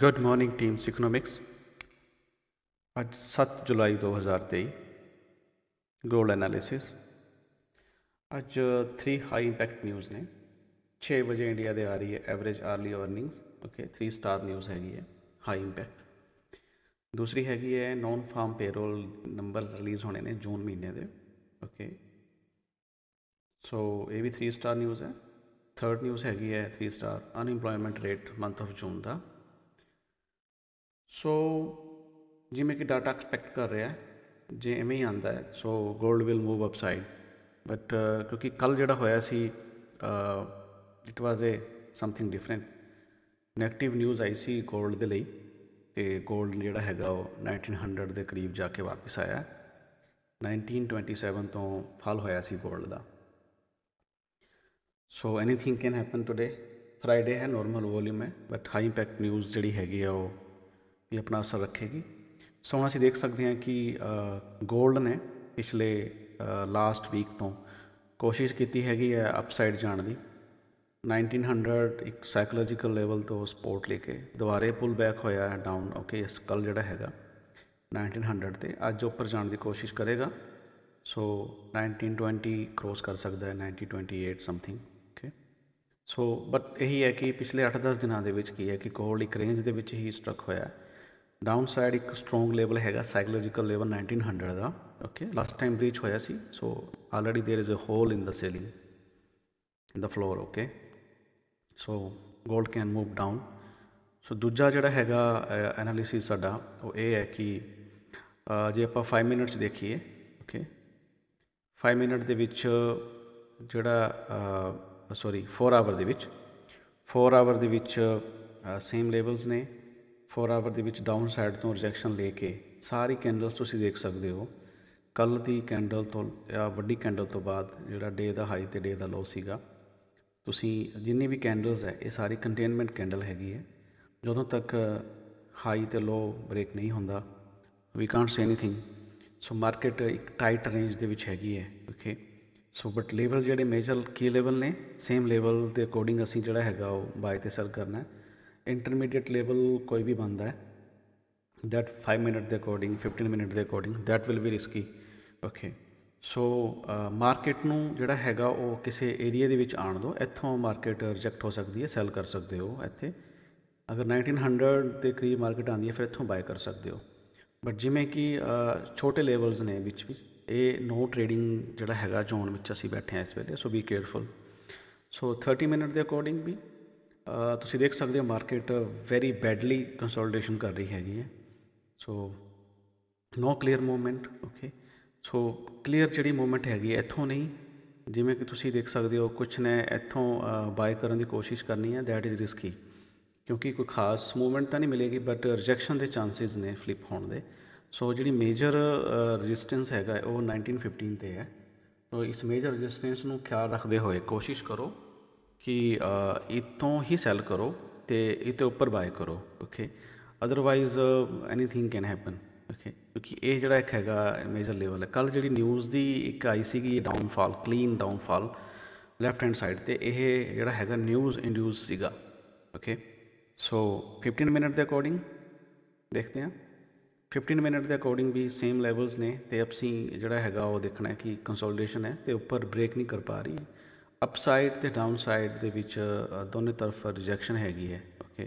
good morning team ਸਿਕਨੋਮਿਕਸ ਅੱਜ 7 ਜੁਲਾਈ 2023 ਗੋਲ analysis ਅੱਜ 3 high impact news ਨੇ 6 ਵਜੇ ਇੰਡੀਆ ਦੇ ਆ ਰਹੀ ਹੈ average early earnings okay 3 star news ਹੈਗੀ ਹੈ ਹਾਈ ਇੰਪੈਕਟ ਦੂਸਰੀ ਹੈਗੀ ਹੈ non farm payroll numbers release ਹੋਣੇ ਨੇ ਜੂਨ ਮਹੀਨੇ ਦੇ ਓਕੇ ਸੋ ਇਹ ਵੀ 3 ਸਟਾਰ ਨਿਊਜ਼ ਹੈ ਥਰਡ ਨਿਊਜ਼ ਹੈਗੀ ਹੈ 3 star unemployment rate month of June ਦਾ ਸੋ ਜਿਵੇਂ ਕਿ ਡਾਟਾ ਐਕਸਪੈਕਟ ਕਰ ਰਿਹਾ ਜੇ ਐਵੇਂ ਹੀ ਆਂਦਾ ਹੈ ਸੋ 골ਡ ਵਿਲ ਮੂਵ ਅਪਸਾਈਡ ਬਟ ਕਿਉਂਕਿ ਕੱਲ ਜਿਹੜਾ ਹੋਇਆ ਸੀ it was a something different negative news ਆਈ ਸੀ 골ਡ ਦੇ ਲਈ ਤੇ 골ਡ ਜਿਹੜਾ ਹੈਗਾ ਉਹ 1900 ਦੇ ਕਰੀਬ ਜਾ ਕੇ ਵਾਪਸ ਆਇਆ 1927 ਤੋਂ ਫਾਲ ਹੋਇਆ ਸੀ 골ਡ ਦਾ so anything can happen today Friday ਹੈ ਨਾਰਮਲ ਵੋਲਿਊਮ ਹੈ ਬਟ ਹਾਈ ਇੰਪੈਕਟ ਨਿਊਜ਼ ਜਿਹੜੀ ਹੈਗੀ ਆ ਉਹ ਵੀ ਆਪਣਾ ਅਸਰ ਰੱਖੇਗੀ ਸੋ ਹੁਣ ਅਸੀਂ ਦੇਖ ਸਕਦੇ ਹਾਂ ਕਿ ਗੋਲਡ ਨੇ ਪਿਛਲੇ ਲਾਸਟ ਵੀਕ ਤੋਂ ਕੋਸ਼ਿਸ਼ ਕੀਤੀ ਹੈਗੀ ਹੈ ਅਪਸਾਈਡ ਜਾਣ ਦੀ 1900 ਇੱਕ ਸਾਈਕੋਲੋਜੀਕਲ ਲੈਵਲ ਤੋਂ ਸਪੋਰਟ ਲੈ ਕੇ ਦੁਬਾਰੇ ਪੁੱਲ ਬੈਕ ਹੋਇਆ ਹੈ ਡਾਊਨ ਓਕੇ ਇਸ ਕੱਲ ਜਿਹੜਾ ਹੈਗਾ 1900 ਤੇ ਅੱਜ ਉੱਪਰ ਜਾਣ ਦੀ ਕੋਸ਼ਿਸ਼ ਕਰੇਗਾ ਸੋ 1920 ਕ੍ਰੋਸ ਕਰ ਸਕਦਾ ਹੈ 1928 ਸਮਥਿੰਗ ਓਕੇ ਸੋ ਬਟ ਇਹੀ ਹੈ ਕਿ ਪਿਛਲੇ 8-10 ਦਿਨਾਂ ਦੇ ਵਿੱਚ ਕੀ ਹੈ ਕਿ ਕੋਲ ਇੱਕ ਰੇਂਜ ਦੇ ਵਿੱਚ ਹੀ ਸਟਕ ਹੋਇਆ ਹੈ ਡਾਊਨਸਾਈਡ ਇੱਕ ਸਟਰੋਂਗ ਲੈਵਲ ਹੈਗਾ ਸਾਈਕੋਲੋਜੀਕਲ ਲੈਵਲ 1900 ਦਾ ਓਕੇ ਲਾਸਟ ਟਾਈਮ ਬ੍ਰੀਚ ਹੋਇਆ ਸੀ so already there is a hole in the ceiling in the floor okay so gold can move down so ਦੂਜਾ ਜਿਹੜਾ ਹੈਗਾ ਐਨਾਲਿਸਿਸ ਸਾਡਾ ਉਹ ਇਹ ਹੈ ਕਿ ਜੇ ਆਪਾਂ 5 ਮਿੰਟਸ ਦੇਖੀਏ ਓਕੇ 5 ਮਿੰਟ ਦੇ ਵਿੱਚ ਜਿਹੜਾ ਸੌਰੀ 4 ਆਵਰ ਦੇ ਵਿੱਚ 4 ਆਵਰ ਦੇ ਵਿੱਚ ਸੇਮ ਲੈਵਲਸ ਨੇ 4 ਆਵਰ ਦੇ ਵਿੱਚ ਡਾਊਨ ਸਾਈਡ ਤੋਂ ਰਿਜੈਕਸ਼ਨ ਲੈ ਕੇ ਸਾਰੀ ਕੈਂਡਲਸ ਤੁਸੀਂ ਦੇਖ ਸਕਦੇ ਹੋ ਕੱਲ ਦੀ ਕੈਂਡਲ ਤੋਂ ਵੱਡੀ ਕੈਂਡਲ ਤੋਂ ਬਾਅਦ ਜਿਹੜਾ ਡੇ ਦਾ ਹਾਈ ਤੇ ਡੇ ਦਾ ਲੋ ਸੀਗਾ ਤੁਸੀਂ ਜਿੰਨੀ ਵੀ ਕੈਂਡਲਸ ਹੈ ਇਹ ਸਾਰੀ ਕੰਟੇਨਮੈਂਟ ਕੈਂਡਲ ਹੈਗੀ ਹੈ ਜਦੋਂ ਤੱਕ ਹਾਈ ਤੇ ਲੋ ਬ੍ਰੇਕ ਨਹੀਂ ਹੁੰਦਾ we can't say anything so market ਇੱਕ ਟਾਈਟ ਰੇਂਜ ਦੇ ਵਿੱਚ ਹੈਗੀ ਹੈ ਓਕੇ ਸੋ ਬਟ ਲੈਵਲ ਜਿਹੜੇ ਮੇਜਰ ਕੀ ਲੈਵਲ ਨੇ ਸੇਮ ਲੈਵਲ ਦੇ ਅਕੋਰਡਿੰਗ ਅਸੀਂ ਜਿਹੜਾ ਹੈਗਾ ਉਹ ਬਾਏ ਤੇ ਸੈਲ ਕਰਨਾ ਹੈ ਇੰਟਰਮੀਡੀਏਟ ਲੈਵਲ ਕੋਈ ਵੀ ਬੰਦਾ ਹੈ that 5 ਮਿੰਟ ਦੇ ਅਕੋਰਡਿੰਗ 15 ਮਿੰਟ ਦੇ according that will be risky okay so market ਨੂੰ ਜਿਹੜਾ ਹੈਗਾ ਉਹ ਕਿਸੇ ਏਰੀਆ ਦੇ ਵਿੱਚ ਆਣ ਦੋ ਇੱਥੋਂ ਮਾਰਕੀਟ ਰਿਜੈਕਟ ਹੋ ਸਕਦੀ ਹੈ ਸੈਲ ਕਰ ਸਕਦੇ ਹੋ ਇੱਥੇ ਅਗਰ 1900 ਦੇ ਕਰੀਬ ਮਾਰਕੀਟ ਆਂਦੀ ਹੈ ਫਿਰ ਇੱਥੋਂ ਬਾਏ ਕਰ ਸਕਦੇ ਹੋ ਬਟ ਜਿਵੇਂ ਕਿ ਛੋਟੇ ਲੈਵਲਸ ਨੇ ਵਿੱਚ ਵੀ ਇਹ ਨੋ ਟ੍ਰੇਡਿੰਗ ਜਿਹੜਾ ਹੈਗਾ ਜ਼ੋਨ ਵਿੱਚ ਅਸੀਂ ਬੈਠੇ ਆ ਇਸ ਵੇਲੇ so be careful so 30 minute ਦੇ ਅਕੋਰਡਿੰਗ ਵੀ ਤੁਸੀਂ ਦੇਖ ਸਕਦੇ ਹੋ ਮਾਰਕੀਟ ਵੈਰੀ ਬੈਡਲੀ ਕੰਸੋਲੀਡੇਸ਼ਨ ਕਰ ਰਹੀ ਹੈਗੀ ਹੈ so no clear movement okay so clear ਜਿਹੜੀ ਮੂਵਮੈਂਟ ਹੈਗੀ ਇੱਥੋਂ ਨਹੀਂ ਜਿਵੇਂ ਕਿ ਤੁਸੀਂ ਦੇਖ ਸਕਦੇ ਹੋ ਕੁਝ ਨੇ ਇੱਥੋਂ ਬਾਏ ਕਰਨ ਦੀ ਕੋਸ਼ਿਸ਼ ਕਰਨੀ ਹੈ ਥੈਟ ਇਜ਼ ਰਿਸਕੀ ਕਿਉਂਕਿ ਕੋਈ ਖਾਸ ਮੂਵਮੈਂਟ ਤਾਂ ਨਹੀਂ ਮਿਲੇਗੀ ਬਟ ਰਿਜੈਕਸ਼ਨ ਦੇ ਚਾਂਸਸ ਨੇ ਫਲਿਪ ਹੋਣ ਦੇ ਸੋ ਜਿਹੜੀ ਮੇਜਰ ਰੈਜ਼ਿਸਟੈਂਸ ਹੈਗਾ ਉਹ 1915 ਤੇ ਹੈ ਸੋ ਇਸ ਮੇਜਰ ਰੈਜ਼ਿਸਟੈਂਸ ਨੂੰ ਖਿਆਲ ਰੱਖਦੇ ਹੋਏ ਕੋਸ਼ਿਸ਼ ਕਰੋ ਕਿ ਇਤੋਂ ਹੀ ਸੈਲ ਕਰੋ ਤੇ ਇਤੇ ਉੱਪਰ ਬਾਏ ਕਰੋ okay otherwise anything can happen okay ਕਿਉਂਕਿ ਇਹ ਜਿਹੜਾ ਇੱਕ ਹੈਗਾ ਮੇਜਰ ਲੈਵਲ ਹੈ ਕੱਲ ਜਿਹੜੀ ਨਿਊਜ਼ ਦੀ ਇੱਕ ਆਈ ਸੀਗੀ downfall clean downfall left hand side ਤੇ ਇਹ ਜਿਹੜਾ ਹੈਗਾ ਨਿਊਜ਼ ਇੰਡਿਊਸ ਸੀਗਾ ਓਕੇ ਸੋ 15 ਮਿੰਟ ਦੇ ਅਕੋਰਡਿੰਗ ਦੇਖਦੇ ਹਾਂ 15 ਮਿੰਟ ਦੇ ਅਕੋਰਡਿੰਗ ਵੀ ਸੇਮ ਲੈਵਲਸ ਨੇ ਤੇ ਅਪਸੀ ਜਿਹੜਾ ਹੈਗਾ ਉਹ ਦੇਖਣਾ ਹੈ ਕਿ ਕੰਸੋਲੀਡੇਸ਼ਨ ਹੈ ਤੇ ਉੱਪਰ ਬ੍ਰੇਕ ਨਹੀਂ ਕਰ ਪਾ ਰਹੀ ਅਪਸਾਈਡ ਤੇ ਡਾਊਨਸਾਈਡ ਦੇ ਵਿੱਚ ਦੋਨੇ ਤਰਫ ਰਿਜੈਕਸ਼ਨ ਹੈਗੀ ਹੈ ਓਕੇ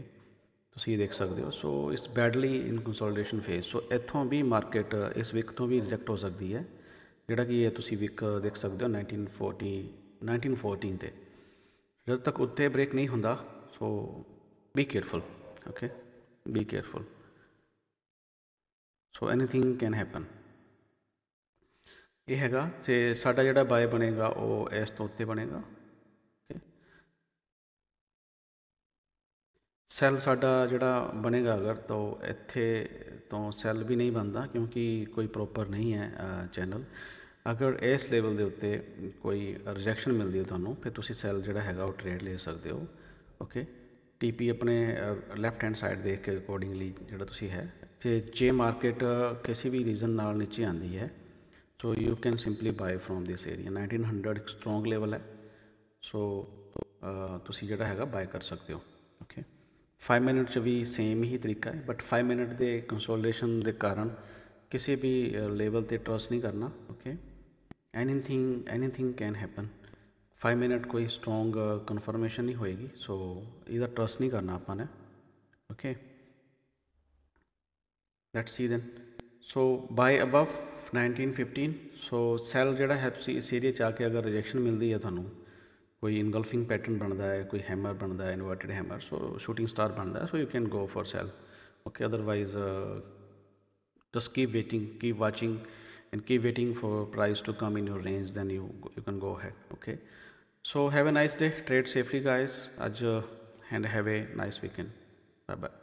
ਤੁਸੀਂ ਇਹ ਦੇਖ ਸਕਦੇ ਹੋ so it's badly in consolidation phase so ਇੱਥੋਂ ਵੀ ਮਾਰਕੀਟ ਇਸ ਵਿਕ ਤੋਂ ਵੀ ਰਿਜੈਕਟ ਹੋ ਸਕਦੀ ਹੈ ਜਿਹੜਾ ਕਿ ਇਹ ਤੁਸੀਂ ਵਿਕ ਦੇਖ ਸਕਦੇ ਹੋ 1940 1914 ਤੇ ਜਦ ਤੱਕ ਉੱਤੇ ਬ੍ਰੇਕ ਨਹੀਂ ਹੁੰਦਾ so be careful okay be careful so anything can happen ਇਹ ਹੈਗਾ ਤੇ ਸਾਡਾ ਜਿਹੜਾ ਬਾਏ ਬਣੇਗਾ ਉਹ ਇਸ ਤੋਂ ਉੱਤੇ ਬਣੇਗਾ ਸੈੱਲ ਸਾਡਾ ਜਿਹੜਾ ਬਣੇਗਾ ਅਗਰ ਤਾਂ ਇੱਥੇ ਤੋਂ ਸੈੱਲ ਵੀ ਨਹੀਂ ਬਣਦਾ ਕਿਉਂਕਿ ਕੋਈ ਪ੍ਰੋਪਰ ਨਹੀਂ ਹੈ ਚੈਨਲ ਅਗਰ ਇਸ ਲੈਵਲ ਦੇ ਉੱਤੇ ਕੋਈ ਰਿਜੈਕਸ਼ਨ ਮਿਲਦੀ ਹੈ ਤੁਹਾਨੂੰ ਫਿਰ ਤੁਸੀਂ ਸੈੱਲ ਜਿਹੜਾ ਹੈਗਾ ਉਹ ਟ੍ਰੇਡ ਲੈ ਸਕਦੇ ਹੋ ਓਕੇ ਟੀਪੀ ਆਪਣੇ ਲੈਫਟ ਹੈਂਡ ਸਾਈਡ ਦੇਖ ਕੇ ਅਕੋਰਡਿੰਗਲੀ ਜਿਹੜਾ ਤੁਸੀਂ ਹੈ ਤੇ ਜੇ ਮਾਰਕੀਟ ਕਿਸੇ ਵੀ ਰੀਜ਼ਨ ਨਾਲ ਨੀਚੇ ਆਂਦੀ ਹੈ so you can simply buy from this area 1900 hundred strong level है सो तुम जो है बाय कर सकते हो ओके फाइव मिनट से भी सेम ही तरीका है बट फाइव मिनट के कंसोलेशन के कारण किसी भी लेवल पर ट्रस्ट नहीं करना okay any anything anything can happen five minute कोई स्ट्रोंग कन्फर्मेशन uh, नहीं होएगी सो यदा ट्रस्ट नहीं करना आपने okay that see then so buy above 1915 so sell ਜਿਹੜਾ ਹੈ ਤੁਸੀਂ ਇਸ ਏਰੀਆ ਚ ਆ ਕੇ ਅਗਰ ਰਿਜੈਕਸ਼ਨ ਮਿਲਦੀ ਹੈ ਤੁਹਾਨੂੰ ਕੋਈ ਇਨਗਲਫਿੰਗ ਪੈਟਰਨ ਬਣਦਾ ਹੈ ਕੋਈ ਹੈਮਰ ਬਣਦਾ ਹੈ inverted hammer so shooting star ਬਣਦਾ ਹੈ so you can go for sell okay otherwise just keep waiting keep watching and keep waiting for price to come in your range then you you can go ahead okay so have a nice day trade safely guys and have a nice weekend bye bye